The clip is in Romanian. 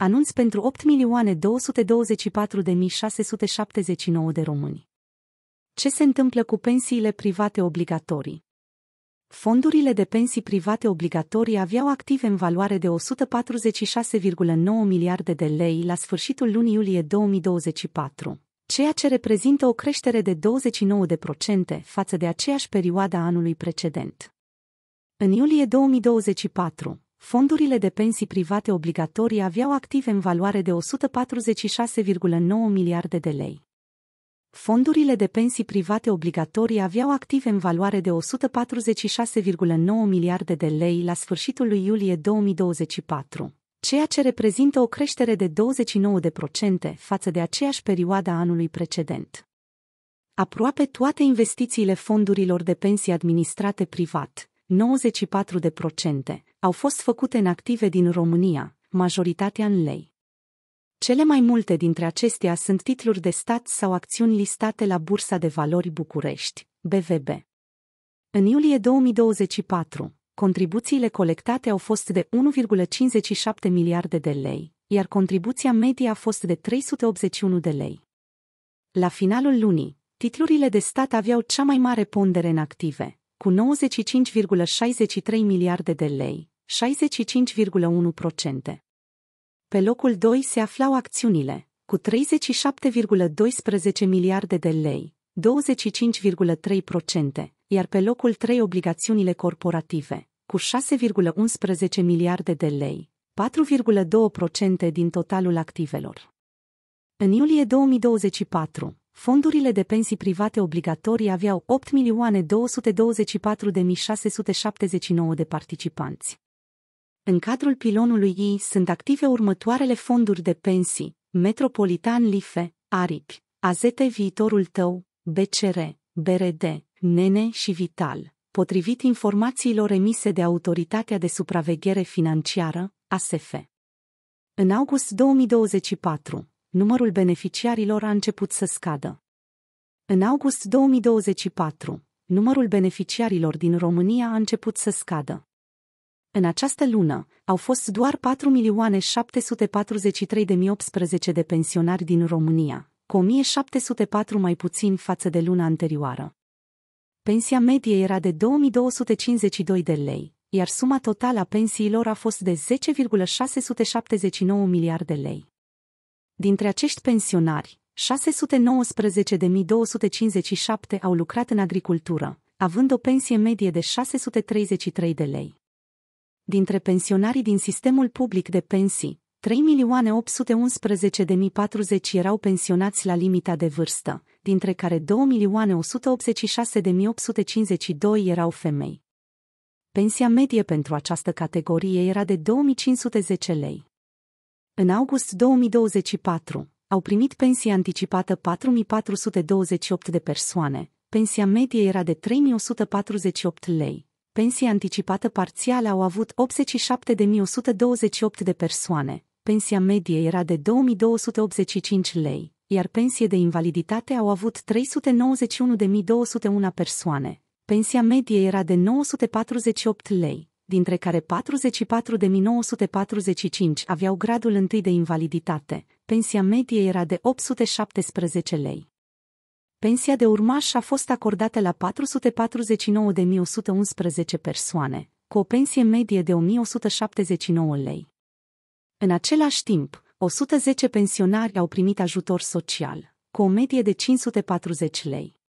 anunț pentru 8.224.679 de români. Ce se întâmplă cu pensiile private obligatorii? Fondurile de pensii private obligatorii aveau active în valoare de 146,9 miliarde de lei la sfârșitul lunii iulie 2024, ceea ce reprezintă o creștere de 29% față de aceeași perioadă a anului precedent. În iulie 2024, fondurile de pensii private obligatorii aveau active în valoare de 146,9 miliarde de lei. Fondurile de pensii private obligatorii aveau active în valoare de 146,9 miliarde de lei la sfârșitul lui iulie 2024, ceea ce reprezintă o creștere de 29% față de aceeași perioadă a anului precedent. Aproape toate investițiile fondurilor de pensii administrate privat, 94%, au fost făcute în active din România, majoritatea în lei. Cele mai multe dintre acestea sunt titluri de stat sau acțiuni listate la Bursa de Valori București, BVB. În iulie 2024, contribuțiile colectate au fost de 1,57 miliarde de lei, iar contribuția medie a fost de 381 de lei. La finalul lunii, titlurile de stat aveau cea mai mare pondere în active, cu 95,63 miliarde de lei, 65,1%. Pe locul 2 se aflau acțiunile, cu 37,12 miliarde de lei, 25,3%, iar pe locul 3 obligațiunile corporative, cu 6,11 miliarde de lei, 4,2% din totalul activelor. În iulie 2024, Fondurile de pensii private obligatorii aveau 8.224.679 de participanți. În cadrul pilonului ei sunt active următoarele fonduri de pensii, Metropolitan Life, ARIP, AZT Viitorul Tău, BCR, BRD, Nene și Vital, potrivit informațiilor emise de Autoritatea de Supraveghere Financiară, ASF. În august 2024, numărul beneficiarilor a început să scadă. În august 2024, numărul beneficiarilor din România a început să scadă. În această lună, au fost doar 4.743.018 de pensionari din România, cu 1704 mai puțin față de luna anterioară. Pensia medie era de 2252 de lei, iar suma totală a pensiilor a fost de 10,679 miliarde lei. Dintre acești pensionari, 619.257 au lucrat în agricultură, având o pensie medie de 633 de lei. Dintre pensionarii din sistemul public de pensii, 3.811.040 erau pensionați la limita de vârstă, dintre care 2.186.852 erau femei. Pensia medie pentru această categorie era de 2.510 lei. În august 2024, au primit pensie anticipată 4428 de persoane, pensia medie era de 3148 lei. Pensie anticipată parțială au avut 87.128 de persoane, pensia medie era de 2285 lei, iar pensie de invaliditate au avut 391.201 persoane. Pensia medie era de 948 lei, dintre care 44.945 aveau gradul întâi de invaliditate, pensia medie era de 817 lei. Pensia de urmaș a fost acordată la 449.111 persoane, cu o pensie medie de 1179 lei. În același timp, 110 pensionari au primit ajutor social, cu o medie de 540 lei.